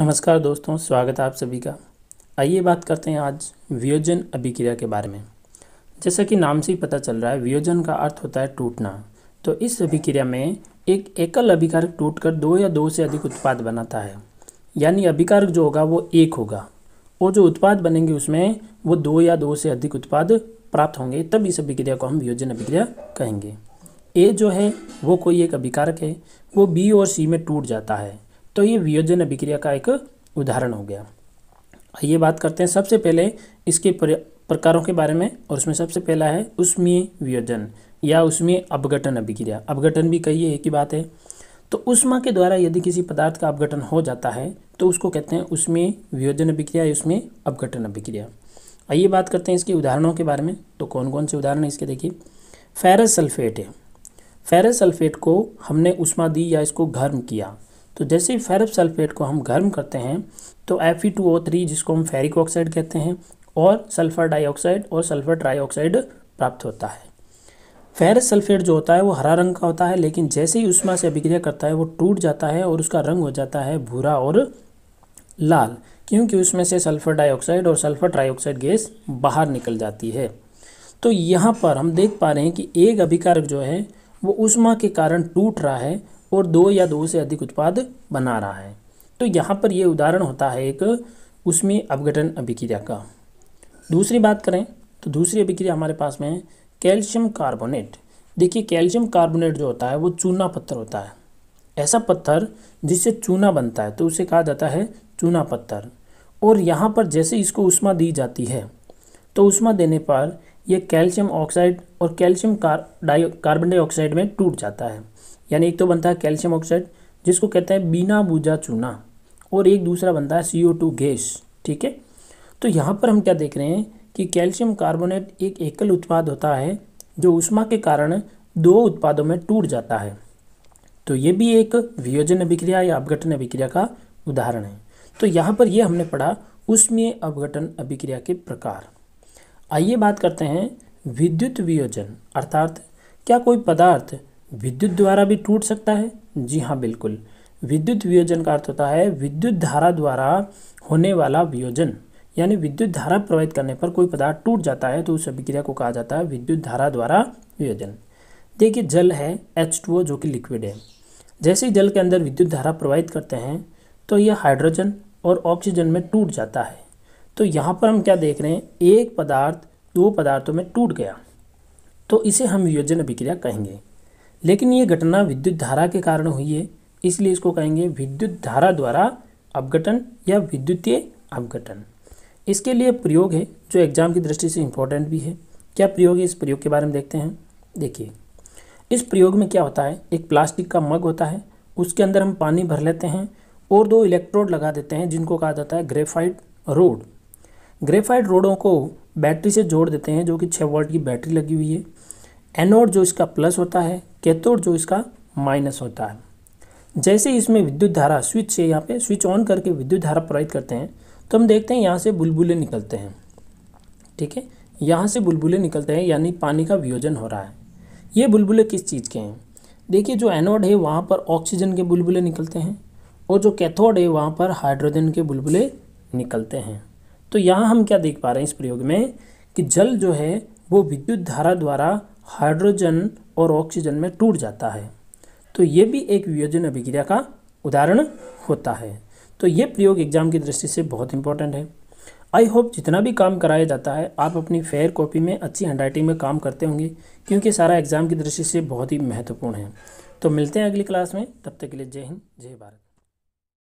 नमस्कार दोस्तों स्वागत है आप सभी का आइए बात करते हैं आज वियोजन अभिक्रिया के बारे में जैसा कि नाम से ही पता चल रहा है वियोजन का अर्थ होता है टूटना तो इस अभिक्रिया में एक एकल अभिकारक टूटकर दो या दो से अधिक उत्पाद बनाता है यानी अभिकारक जो होगा वो एक होगा और जो उत्पाद बनेंगे उसमें वो दो या दो से अधिक उत्पाद प्राप्त होंगे तब इस अभिक्रिया को हम वियोजन अभिक्रिया कहेंगे ए जो है वो कोई एक अभिकारक है वो बी और सी में टूट जाता है तो ये वियोजन अभिक्रिया का एक उदाहरण हो गया आइए बात करते हैं सबसे पहले इसके प्रकारों के बारे में और उसमें सबसे पहला है उसमें वियोजन या उसमें अपघटन अभिक्रिया अपघटन भी कही एक ही बात है तो उष्मा के द्वारा यदि किसी पदार्थ का अपघटन हो जाता है तो उसको कहते हैं उसमें वियोजन अभिक्रिया या उसमें अपघटन अभिक्रिया आइए बात करते हैं इसके उदाहरणों के बारे में तो कौन कौन से उदाहरण इसके देखिए फेरस सल्फेट है फेरस सल्फेट को हमने उष्मा दी या इसको गर्म किया तो जैसे ही फेरस सल्फेट को हम गर्म करते हैं तो एफ जिसको हम फेरिक ऑक्साइड कहते हैं और सल्फ़र डाइऑक्साइड और सल्फ़र ट्राईऑक्साइड प्राप्त होता है फेरस सल्फेट जो होता है वो हरा रंग का होता है लेकिन जैसे ही उष्मा से अभिक्रिया करता है वो टूट जाता है और उसका रंग हो जाता है भूरा और लाल क्योंकि उसमें से सल्फ़र डाइऑक्साइड और सल्फ़र ट्राईऑक्साइड गैस बाहर निकल जाती है तो यहाँ पर हम देख पा रहे हैं कि एक अभिकारक जो है वो उष्मा के कारण टूट रहा है और दो या दो से अधिक उत्पाद बना रहा है तो यहाँ पर यह उदाहरण होता है एक उसमें अवघटन अभिक्रिया का दूसरी बात करें तो दूसरी अभिक्रिया हमारे पास में कैल्शियम कार्बोनेट देखिए कैल्शियम कार्बोनेट जो होता है वो चूना पत्थर होता है ऐसा पत्थर जिससे चूना बनता है तो उसे कहा जाता है चूना पत्थर और यहाँ पर जैसे इसको उष्मा दी जाती है तो उष्मा देने पर ये कैल्शियम ऑक्साइड और कैल्शियम कार कार्बन डाइऑक्साइड में टूट जाता है यानी एक तो बनता है कैल्शियम ऑक्साइड जिसको कहते हैं बिना बूझा चूना और एक दूसरा बनता है सी गैस ठीक है तो यहाँ पर हम क्या देख रहे हैं कि कैल्शियम कार्बोनेट एक एकल उत्पाद होता है जो उष्मा के कारण दो उत्पादों में टूट जाता है तो ये भी एक वियोजन अभिक्रिया या अपघटन अभिक्रिया का उदाहरण है तो यहाँ पर यह हमने पढ़ा उसमें अपघटन अभिक्रिया के प्रकार आइए बात करते हैं विद्युत वियोजन अर्थात क्या कोई पदार्थ विद्युत द्वारा भी टूट सकता है जी हाँ बिल्कुल विद्युत वियोजन का अर्थ होता है विद्युत धारा द्वारा होने वाला वियोजन यानी विद्युत धारा प्रवाहित करने पर कोई पदार्थ टूट जाता है तो उस अभिक्रिया को कहा जाता है विद्युत धारा द्वारा वियोजन देखिए जल है एच टू ओ जो कि लिक्विड है जैसे ही जल के अंदर विद्युत धारा प्रवाहित करते हैं तो यह हाइड्रोजन और ऑक्सीजन में टूट जाता है तो यहाँ पर हम क्या देख रहे हैं एक पदार्थ दो पदार्थों में टूट गया तो इसे हम वियोजन अभिक्रिया कहेंगे लेकिन ये घटना विद्युत धारा के कारण हुई है इसलिए इसको कहेंगे विद्युत धारा द्वारा अपघटन या विद्युतीय अपघटन इसके लिए प्रयोग है जो एग्जाम की दृष्टि से इम्पोर्टेंट भी है क्या प्रयोग है इस प्रयोग के बारे में देखते हैं देखिए इस प्रयोग में क्या होता है एक प्लास्टिक का मग होता है उसके अंदर हम पानी भर लेते हैं और दो इलेक्ट्रोड लगा देते हैं जिनको कहा जाता है ग्रेफाइट रोड ग्रेफाइट रोडों को बैटरी से जोड़ देते हैं जो कि छः वोल्ट की बैटरी लगी हुई है एनोड जो इसका प्लस होता है कैथोड जो इसका माइनस होता है जैसे इसमें विद्युत धारा स्विच से यहाँ पे स्विच ऑन करके विद्युत धारा प्रवाहित करते हैं तो हम देखते हैं यहाँ से बुलबुले निकलते हैं ठीक है यहाँ से बुलबुले निकलते हैं यानी पानी का वियोजन हो रहा है ये बुलबुले किस चीज़ के हैं देखिए जो एनोड है वहाँ पर ऑक्सीजन के बुलबुले निकलते हैं और जो कैथोड है वहाँ पर हाइड्रोजन के बुलबुले निकलते हैं तो यहाँ हम क्या देख पा रहे हैं इस प्रयोग में कि जल जो है वो विद्युत धारा द्वारा हाइड्रोजन और ऑक्सीजन में टूट जाता है तो ये भी एक वियोजन अभिक्रिया का उदाहरण होता है तो ये प्रयोग एग्जाम की दृष्टि से बहुत इंपॉर्टेंट है आई होप जितना भी काम कराया जाता है आप अपनी फेयर कॉपी में अच्छी हैंडराइटिंग में काम करते होंगे क्योंकि सारा एग्जाम की दृष्टि से बहुत ही महत्वपूर्ण है तो मिलते हैं अगली क्लास में तब तक के लिए जय हिंद जय भारत